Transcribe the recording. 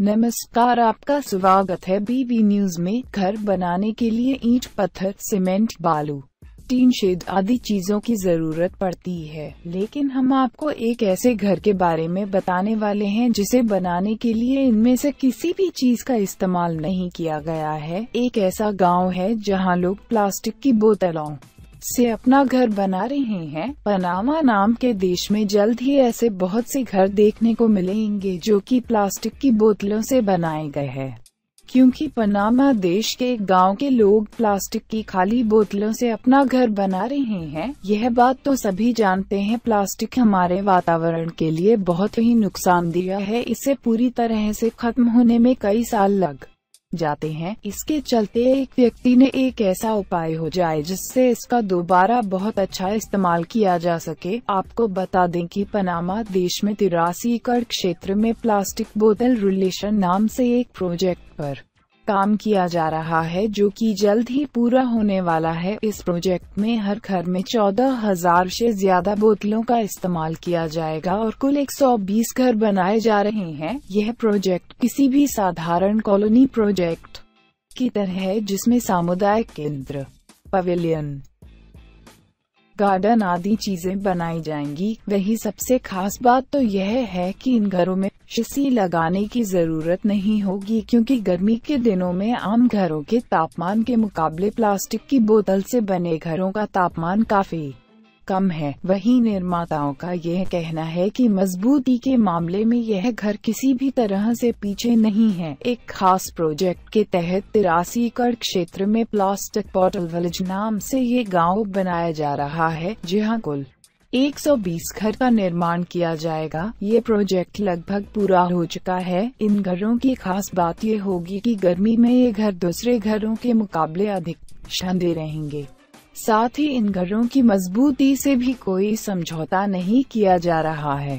नमस्कार आपका स्वागत है बीबी न्यूज में घर बनाने के लिए ईंट पत्थर सीमेंट बालू टीन शेड आदि चीजों की जरूरत पड़ती है लेकिन हम आपको एक ऐसे घर के बारे में बताने वाले हैं जिसे बनाने के लिए इनमें से किसी भी चीज का इस्तेमाल नहीं किया गया है एक ऐसा गांव है जहां लोग प्लास्टिक की बोतलों से अपना घर बना रहे हैं पनामा नाम के देश में जल्द ही ऐसे बहुत से घर देखने को मिलेंगे जो कि प्लास्टिक की बोतलों से बनाए गए हैं क्योंकि पनामा देश के एक गांव के लोग प्लास्टिक की खाली बोतलों से अपना घर बना रहे हैं यह बात तो सभी जानते हैं प्लास्टिक हमारे वातावरण के लिए बहुत ही नुकसान दिया है इसे पूरी तरह से खत्म होने में कई साल लग जाते हैं इसके चलते एक व्यक्ति ने एक ऐसा उपाय हो जाए जिससे इसका दोबारा बहुत अच्छा इस्तेमाल किया जा सके आपको बता दें कि पनामा देश में तिरासी एकड़ क्षेत्र में प्लास्टिक बोतल रिलेशन नाम से एक प्रोजेक्ट पर काम किया जा रहा है जो कि जल्द ही पूरा होने वाला है इस प्रोजेक्ट में हर घर में चौदह हजार से ज्यादा बोतलों का इस्तेमाल किया जाएगा और कुल 120 घर बनाए जा रहे हैं यह प्रोजेक्ट किसी भी साधारण कॉलोनी प्रोजेक्ट की तरह है जिसमें सामुदायिक केंद्र पवेलियन गार्डन आदि चीजें बनाई जाएंगी वही सबसे खास बात तो यह है कि इन घरों में शिशी लगाने की जरूरत नहीं होगी क्योंकि गर्मी के दिनों में आम घरों के तापमान के मुकाबले प्लास्टिक की बोतल से बने घरों का तापमान काफी कम है वहीं निर्माताओं का यह कहना है कि मजबूती के मामले में यह घर किसी भी तरह से पीछे नहीं है एक खास प्रोजेक्ट के तहत तिरासी एकड़ क्षेत्र में प्लास्टिक पोर्टल विलेज नाम से ये गांव बनाया जा रहा है जहां कुल 120 घर का निर्माण किया जाएगा ये प्रोजेक्ट लगभग पूरा हो चुका है इन घरों की खास बात ये होगी कि गर्मी में ये घर दूसरे घरों के मुकाबले अधिक ठंडे रहेंगे साथ ही इन घरों की मजबूती से भी कोई समझौता नहीं किया जा रहा है